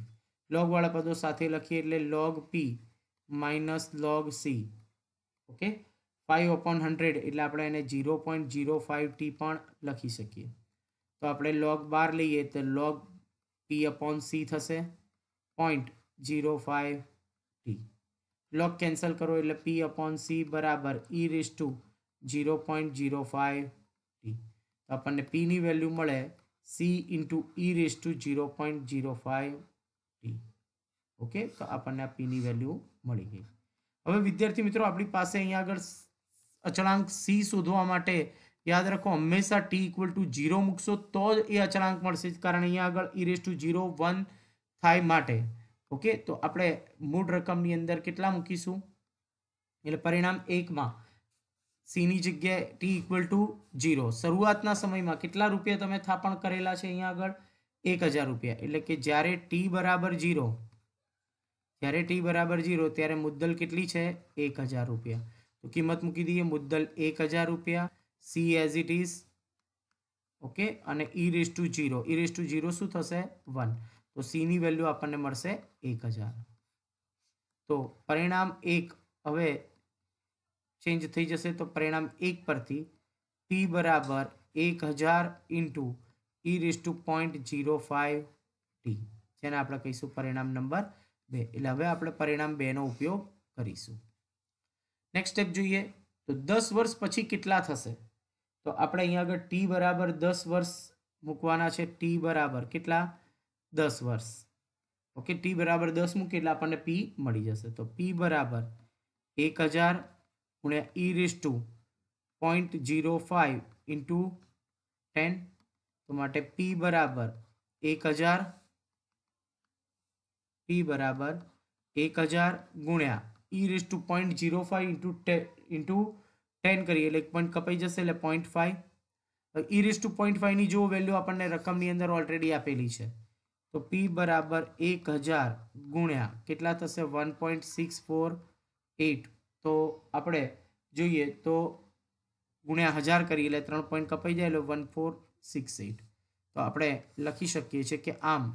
લોગવાળા પદો સાથે લખીએ એટલે લોગ પી minus log C okay five upon hundred એટલે આપણે એને zero point zero five T પણ લખી શકીએ તો આપણે લોગ બાર લઈએ તો લોગ પી અપોન સી થશે point zero five T log cancel કરો એટલે પી અપોન સી બરાબર ઈ raise to zero point zero five T તો આપણને પીની વેલ્યુ મળે C into E raise to zero point zero five T okay તો આપણને આ પીની વેલ્યુ મળી ગઈ હવે વિદ્યાર્થી મિત્રો આપણી પાસે અહીંયા આગળ અચળાંક સી શોધવા માટે યાદ રાખો હંમેશા ટી ઇક્વલ ટુ ઝીરો મૂકશો તો જ એ અચળાંક મળશે કારણ અહીંયા આગળ E raise to zero one થાય માટે ઓકે તો આપણે મૂળ રકમની અંદર કેટલા મૂકીશું એટલે પરિણામ એકમાં સીની જગ્યાએ ટી ઇક્વલ ટુ ઝીરો શરૂઆતના સમયમાં કેટલા રૂપિયા તમે થાપણ કરેલા છે અહીંયા આગળ એક હજાર રૂપિયા એટલે કે જ્યારે ટી બરાબર ઝીરો જ્યારે ટી બરાબર જીરો ત્યારે મુદ્દલ કેટલી છે એક હજાર રૂપિયા તો કિંમત મૂકી દઈએ મુદ્દલ એક હજાર રૂપિયા C as it is okay અને E raise to zero E raise to zero શું થશે વન તો સીની વેલ્યુ આપણને મળશે એક હજાર તો પરિણામ એક હવે ચેન્જ થઈ જશે તો પરિણામ એક પરથી ટી બરાબર એક હજાર into E raise to point zero five T જેને આપણે કહીશું પરિણામ નંબર બે એટલે હવે આપણે પરિણામ બેનો ઉપયોગ કરીશું નેક્સ્ટ સ્ટેપ જોઈએ તો દસ વર્ષ પછી કેટલા થશે તો આપણે અહીંયા આગળ ટી બરાબર દસ વર્ષ મૂકવાના છે ટી બરાબર કેટલા દસ વર્ષ ઓકે ટી બરાબર દસ મૂકીએ એટલે આપણને પી મળી જશે તો પી બરાબર એક હજાર ગુણ્યા E raise to point zero five into ten તો માટે પી બરાબર એક હજાર ટી બરાબર એક હજાર ગુણ્યા E raise to point zero five into into ten કરીએ એટલે એક પોઈન્ટ કપાઈ જશે એટલે point five E raise to point ફાઈવની જો વેલ્યુ આપણને રકમની અંદર ઓલરેડી આપેલી છે તો પી બરાબર એક હજાર ગુણ્યા કેટલા થશે one point six four eight તો આપણે જોઈએ તો ગુણ્યા હજાર કરીએ એટલે ત્રણ પોઈન્ટ કપાઈ જાય એટલે વન ફોર સિક્સ એટ તો આપણે લખી શકીએ છીએ કે આમ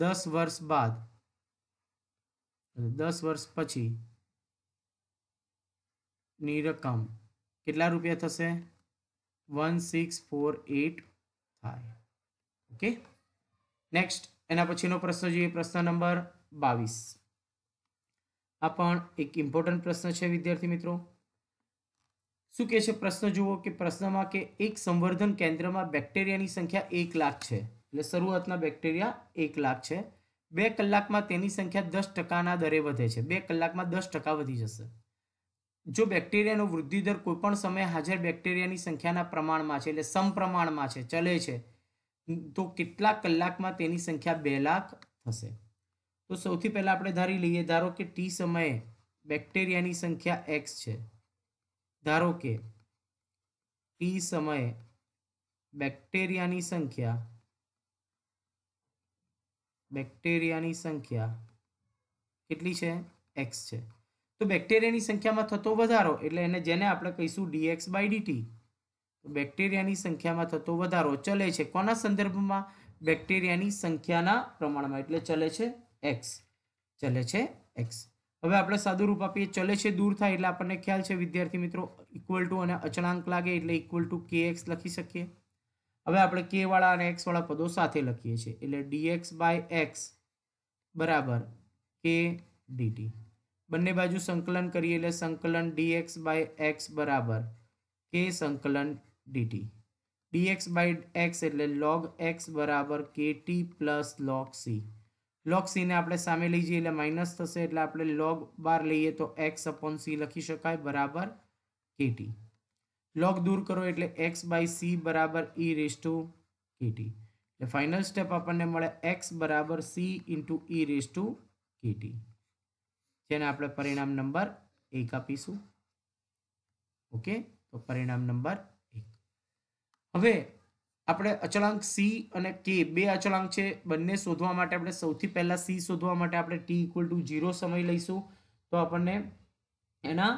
દસ વર્ષ બાદ દસ વર્ષ પછી ની રકમ કેટલા રૂપિયા થશે વન સિક્સ ફોર એટ થાય ઓકે નેક્સ્ટ એના પછીનો પ્રશ્ન જોઈએ પ્રશ્ન નંબર બાવીસ આ પણ એક ઇમ્પોર્ટન્ટ પ્રશ્ન છે વિદ્યાર્થી મિત્રો શું કહે છે પ્રશ્ન જુઓ કે પ્રશ્નમાં કે એક સંવર્ધન કેન્દ્રમાં બેક્ટેરિયાની સંખ્યા એક લાખ છે એટલે શરૂઆતના બેક્ટેરિયા એક લાખ છે બે કલાકમાં તેની સંખ્યા દસ ટકાના દરે વધે છે બે કલાકમાં દસ ટકા વધી જશે જો બેક્ટેરિયાનો વૃદ્ધિ દર કોઈપણ સમયે હાજર બેક્ટેરિયાની સંખ્યાના પ્રમાણમાં છે એટલે સમપ્રમાણમાં છે ચલે છે તો કેટલાક કલાકમાં તેની સંખ્યા બે લાખ થશે તો સૌથી પહેલાં આપણે ધારી લઈએ ધારો કે ટી સમયે બેક્ટેરિયાની સંખ્યા એક્સ છે ધારો કે ટી સમયે બેક્ટેરિયાની સંખ્યા બેક્ટેરિયાની સંખ્યા કેટલી છે એક્સ છે તો બેક્ટેરિયાની સંખ્યામાં થતો વધારો એટલે એને જેને આપણે કહીશું ડીએક્સ બાય ડીટી બેક્ટેરિયાની સંખ્યામાં થતો વધારો ચલે છે કોના સંદર્ભમાં બેક્ટેરિયાની સંખ્યાના પ્રમાણમાં એટલે ચલે છે એક્સ ચલે છે એક્સ હવે આપણે સાદું રૂપ આપીએ ચલે છે દૂર થાય એટલે આપણને ખ્યાલ છે વિદ્યાર્થી મિત્રો ઇક્વલ ટુ અને અચળાંક લાગે એટલે ઇક્વલ ટુ કે એક્સ લખી શકીએ હવે આપણે કે વાળા અને એક્સ વાળા પદો સાથે લખીએ છીએ એટલે ડીએક્સ બાય એક્સ બરાબર કે ડીટી બંને બાજુ સંકલન કરીએ એટલે સંકલન ડીએક્સ બાય એક્સ બરાબર કે સંકલન ડીટી ડીએક્સ બાય એક્સ એટલે લોગ એક્સ બરાબર કે T plus log C log સીને આપણે સામે લઈ જઈએ એટલે માઇનસ થશે એટલે આપણે લોગ બાર લઈએ તો એક્સ અપોન સી લખી શકાય બરાબર કેટી લોગ દૂર કરો એટલે એક્સ બાય સી બરાબર ઈ રેસ ટુ કેટી એટલે ફાઇનલ સ્ટેપ આપણને મળે એક્સ બરાબર C into E raise to KT જેને આપણે પરિણામ નંબર એક આપીશું ઓકે તો પરિણામ નંબર એક હવે આપણે અચળાંક સી અને કે બે અચળાંક છે બંને શોધવા માટે આપણે સૌથી પહેલાં સી શોધવા માટે આપણે ટી ઇક્વલ ટુ ઝીરો સમય લઈશું તો આપણને એના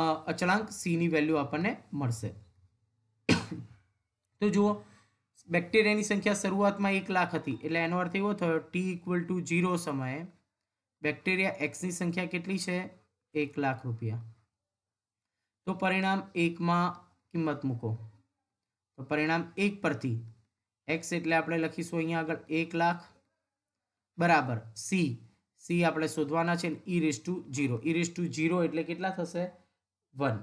અચળાંક સીની વેલ્યુ આપણને મળશે તો જુઓ બેક્ટેરિયાની સંખ્યા શરૂઆતમાં એક લાખ હતી એટલે એનો અર્થ એવો થયો ટી ઇક્વલ ટુ જીરો સમયે બેક્ટેરિયા એક્સની સંખ્યા કેટલી છે એક લાખ રૂપિયા તો પરિણામ એકમાં કિંમત મૂકો તો પરિણામ એક પરથી એક્સ એટલે આપણે લખીશું અહીંયા આગળ એક લાખ બરાબર સી સી આપણે શોધવાના છે E raise to zero E raise to zero એટલે કેટલા થશે વન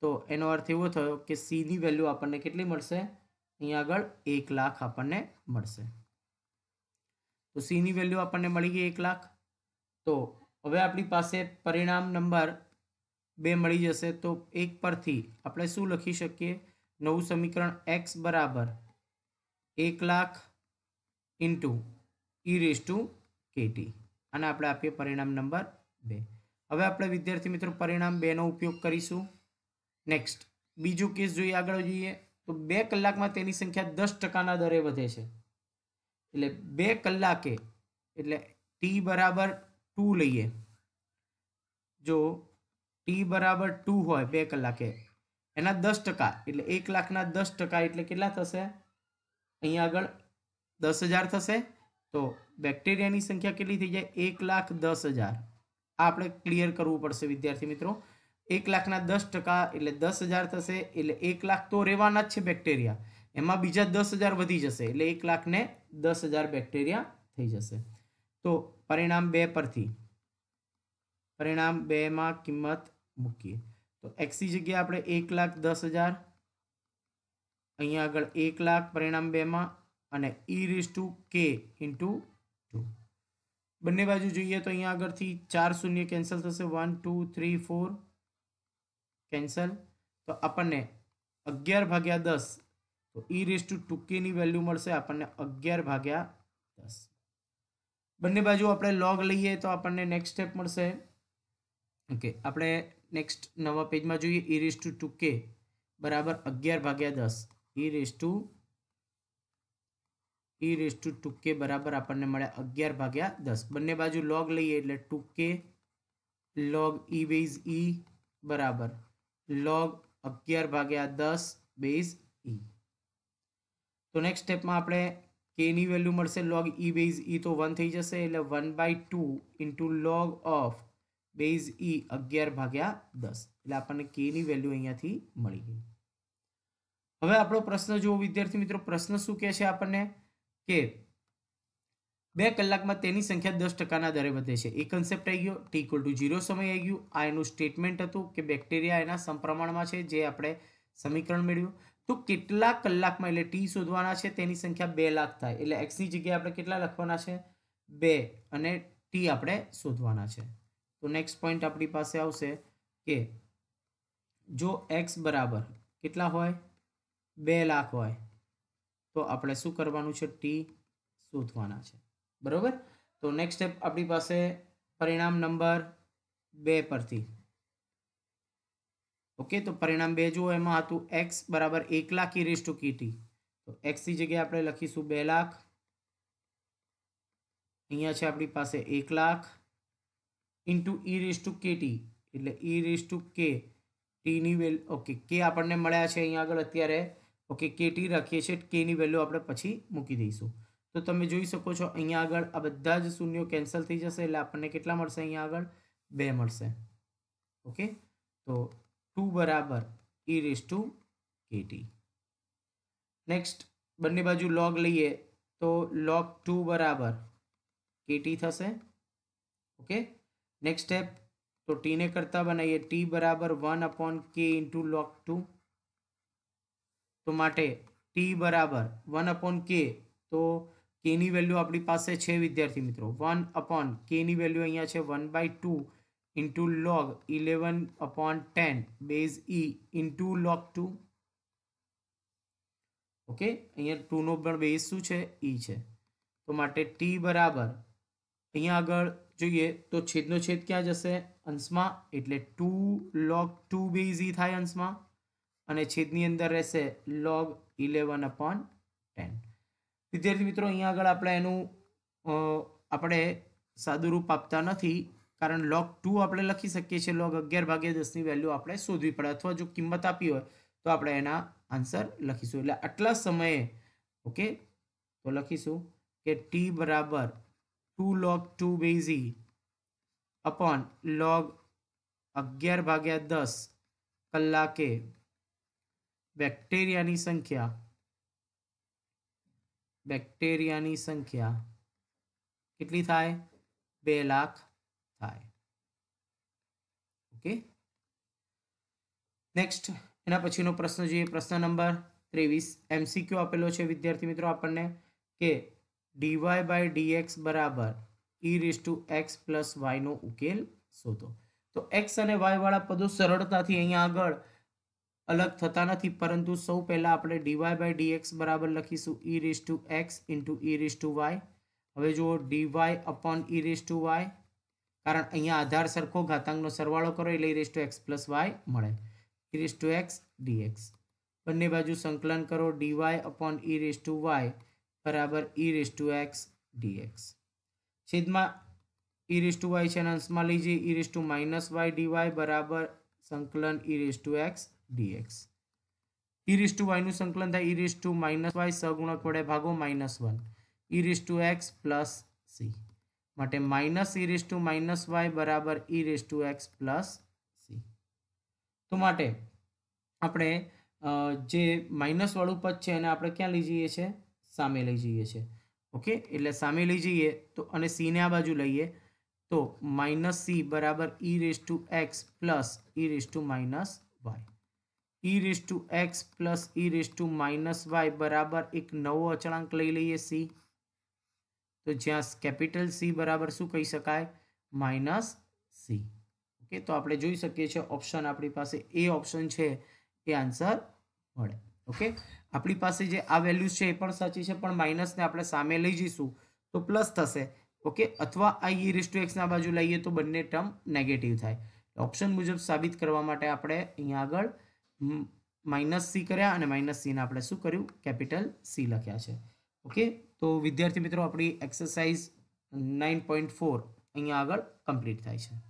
તો એનો અર્થ એવો થયો કે સીની વેલ્યુ આપણને કેટલી મળશે અહીંયા આગળ એક લાખ આપણને મળશે તો સીની વેલ્યુ આપણને મળી ગઈ એક લાખ તો હવે આપણી પાસે પરિણામ નંબર બે મળી જશે તો એક પરથી આપણે શું લખી શકીએ નવું સમીકરણ એક્સ બરાબર એક lakh into E raise to KT અને આપણે આપીએ પરિણામ નંબર બે હવે આપણે વિદ્યાર્થી મિત્રો પરિણામ બેનો ઉપયોગ કરીશું નેક્સ્ટ બીજો કેસ જોઈએ આગળ જોઈએ તો બે કલાકમાં તેની સંખ્યા દસ ટકાના દરે વધે છે એટલે બે કલાકે એટલે ટી બરાબર ટુ લઈએ જો ટી બરાબર ટુ હોય બે કલાકે એના દસ ટકા એટલે એક લાખના દસ ટકા એટલે કેટલા થશે અહીંયા આગળ દસ હજાર થશે તો બેક્ટેરિયાની સંખ્યા કેટલી થઈ જાય એક લાખ દસ હજાર આ આપણે ક્લિયર કરવું પડશે વિદ્યાર્થી મિત્રો એક લાખના દસ ટકા એટલે દસ હજાર થશે એટલે એક લાખ તો રહેવાના જ છે બેક્ટેરિયા એમાં બીજા દસ હજાર વધી જશે એટલે એક લાખને દસ હજાર બેક્ટેરિયા થઈ જશે તો પરિણામ બે પરથી પરિણામ બેમાં કિંમત મૂકીએ તો એક્સી જગ્યાએ આપણે એક લાખ દસ હજાર અહીંયા આગળ એક લાખ પરિણામ બેમાં અને ઈ રીસ ટુ કે ઇન્ટુ બંને બાજુ જોઈએ તો અહીંયા આગળથી ચાર શૂન્ય કેન્સલ થશે one two three four cancel તો આપણને અગિયાર ભાગ્યા દસ તો ઈ રેસ ટુ ટૂંકીની વેલ્યુ મળશે આપણને અગિયાર ભાગ્યા દસ બંને બાજુ આપણે લોગ લઈએ તો આપણને નેક્સ્ટ સ્ટેપ મળશે ઓકે આપણે નેક્સ્ટ નવા પેજમાં જોઈએ ઈ રેસ ટુ ટૂંકે બરાબર અગિયાર ભાગ્યા દસ E raise to E raise to two two બરાબર આપણને મળ્યા અગિયાર ભાગ્યા દસ બંને બાજુ લોગ લઈએ એટલે ટુ કે લોગ ઈ બેઝ ઈ બરાબર લોગ અગિયાર ભાગ્યા દસ બેઝ ઈ e. તો નેક્સ્ટ સ્ટેપમાં આપણે કેની વેલ્યુ મળશે લોગ ઈ બેઝ ઈ તો વન થઈ જશે એટલે one by two into log of base E અગિયાર ભાગ્યા દસ એટલે આપણને કેની વેલ્યુ અહીંયાથી મળી ગઈ હવે આપણો પ્રશ્ન જુઓ વિદ્યાર્થી મિત્રો પ્રશ્ન શું કહે છે આપણને કે બે કલાકમાં તેની સંખ્યા દસ ટકાના દરે વધે છે એ કન્સેપ્ટ આવી ગયો ટી ઇક્વલ ટુ જીરો સમય આવી ગયું આ એનું સ્ટેટમેન્ટ હતું કે બેક્ટેરિયા એના સંપ્રમાણમાં છે જે આપણે સમીકરણ મેળવ્યું તો કેટલા કલાકમાં એટલે ટી શોધવાના છે તેની સંખ્યા બે લાખ થાય એટલે એક્સની જગ્યાએ આપણે કેટલા લખવાના છે બે અને ટી આપણે શોધવાના છે તો નેક્સ્ટ પોઈન્ટ આપણી પાસે આવશે કે જો એક્સ બરાબર કેટલા હોય બે લાખ હોય તો આપણે શું કરવાનું છે ટી શોધવાના છે બરાબર તો નેક્સ્ટ સ્ટેપ આપણી પાસે પરિણામ નંબર બે પરથી ઓકે તો પરિણામ બે જુઓ એમાં હતું એક્સ બરાબર એક લાખ ઇરીસ ટુ કીટી તો એક્સની જગ્યાએ આપણે લખીશું બે લાખ અહીંયા છે આપણી પાસે એક lakh into E raise to KT એટલે ઈ રેસ ટુ કે ટીની વેલ ઓકે કે આપણને મળ્યા છે અહીંયા આગળ અત્યારે ઓકે કેટી રાખીએ છીએ કેની વેલ્યુ આપણે પછી મૂકી દઈશું તો તમે જોઈ શકો છો અહીંયા આગળ આ બધા જ શૂન્યો કેન્સલ થઈ જશે એટલે આપણને કેટલા મળશે અહીંયા આગળ બે મળશે ઓકે તો ટુ બરાબર ઈ રેસ ટુ કેટી નેક્સ્ટ બંને બાજુ લોગ લઈએ તો લોગ ટુ બરાબર કેટી થશે ઓકે નેક્સ્ટ સ્ટેપ તો ટીને કરતાં બનાવીએ ટી બરાબર one upon K into log two તો માટે ટી બરાબર વન અપોન કે તો કેની વેલ્યુ આપણી પાસે છે વિદ્યાર્થી મિત્રો વન અપોન કેની વેલ્યુ અહીંયા છે one by two into log eleven upon ten base E into log two okay અહીંયા ટુ નો પણ બેઝ શું છે ઈ e છે તો માટે ટી બરાબર અહીંયા આગળ જોઈએ તો છેદનો છેદ ક્યાં જશે અંશમાં એટલે two log two base E થાય અંશમાં અને છેદની અંદર રહેશે લોગ ઇલેવન અપોન ટેન વિદ્યાર્થી મિત્રો અહીંયા આગળ આપણે એનું આપણે સાદું રૂપ આપતા નથી કારણ લોગ ટુ આપણે લખી શકીએ છીએ લોગ અગિયાર ભાગ્યા દસની વેલ્યુ આપણે શોધવી પડે અથવા જો કિંમત આપી હોય તો આપણે એના આન્સર લખીશું એટલે આટલા સમયે ઓકે તો લખીશું કે ટી બરાબર two log two base E upon log અગિયાર ભાગ્યા દસ કલાકે બેક્ટેરિયાની સંખ્યા બેક્ટેરિયાની સંખ્યા કેટલી થાય બે લાખ થાય ઓકે નેક્સ્ટ એના પછીનો પ્રશ્ન જોઈએ પ્રશ્ન નંબર ત્રેવીસ એમસીક્યુ આપેલો છે વિદ્યાર્થી મિત્રો આપણને કે ડીવાય બાય ડીએક્સ બરાબર ઈ રેસ ટુ એક્સ પ્લસ વાયનો ઉકેલ શોધો તો એક્સ અને વાયવાળા પદો સરળતાથી અહીંયા આગળ અલગ થતા નથી પરંતુ સૌ પહેલાં આપણે ડીવાય બાય ડીએક્સ બરાબર લખીશું E raise to x into E raise to Y હવે જુઓ DY upon E raise to Y કારણ અહીંયા આધાર સરખો ઘાતાંકનો સરવાળો કરો એટલે ઈ raise to X plus Y મળે E raise to X dx બંને બાજુ સંકલન કરો DY upon E raise to Y બરાબર ઈ રેસ ટુ એક્સ ડીએક્સ છેદમાં ઈ રેસ ટુ વાય છે અંશમાં લઈ જઈએ E raise to minus Y DY બરાબર સંકલન ઈ raise to X DX E raise to વાયનું સંકલન થાય E raise to minus Y સગુણક વડે ભાગો minus one E raise to X plus C માટે minus E raise to minus Y બરાબર ઈ raise to X plus C તો માટે આપણે જે માઇનસવાળું પદ છે એને આપણે ક્યાં લઈ જઈએ છીએ સામે લઈ જઈએ છીએ ઓકે એટલે સામે લઈ જઈએ તો અને સી ને આ બાજુ લઈએ તો માઇનસ સી બરાબર ઈ raise to X plus E raise to minus Y E raise to X plus E raise to minus Y બરાબર એક નવો અચળાંક લઈ લઈએ સી તો જ્યાં કેપિટલ સી બરાબર શું કહી શકાય માઇનસ સી ઓકે તો આપણે જોઈ શકીએ છીએ ઓપ્શન આપણી પાસે એ ઓપ્શન છે એ આન્સર મળે ઓકે આપણી પાસે જે આ વેલ્યુઝ છે એ પણ સાચી છે પણ માઇનસને આપણે સામે લઈ જઈશું તો પ્લસ થશે ઓકે અથવા આ ઈ રેસ ટુ એક્સના બાજુ લઈએ તો બંને ટર્મ નેગેટિવ થાય ઓપ્શન મુજબ સાબિત કરવા માટે આપણે અહીંયા આગળ માઇનસ સી કર્યા અને માઇનસ સીને આપણે શું કર્યું કેપિટલ સી લખ્યા છે ઓકે તો વિદ્યાર્થી મિત્રો આપણી એક્સરસાઇઝ નાઇન પોઈન્ટ ફોર અહીંયા આગળ કમ્પ્લીટ થાય છે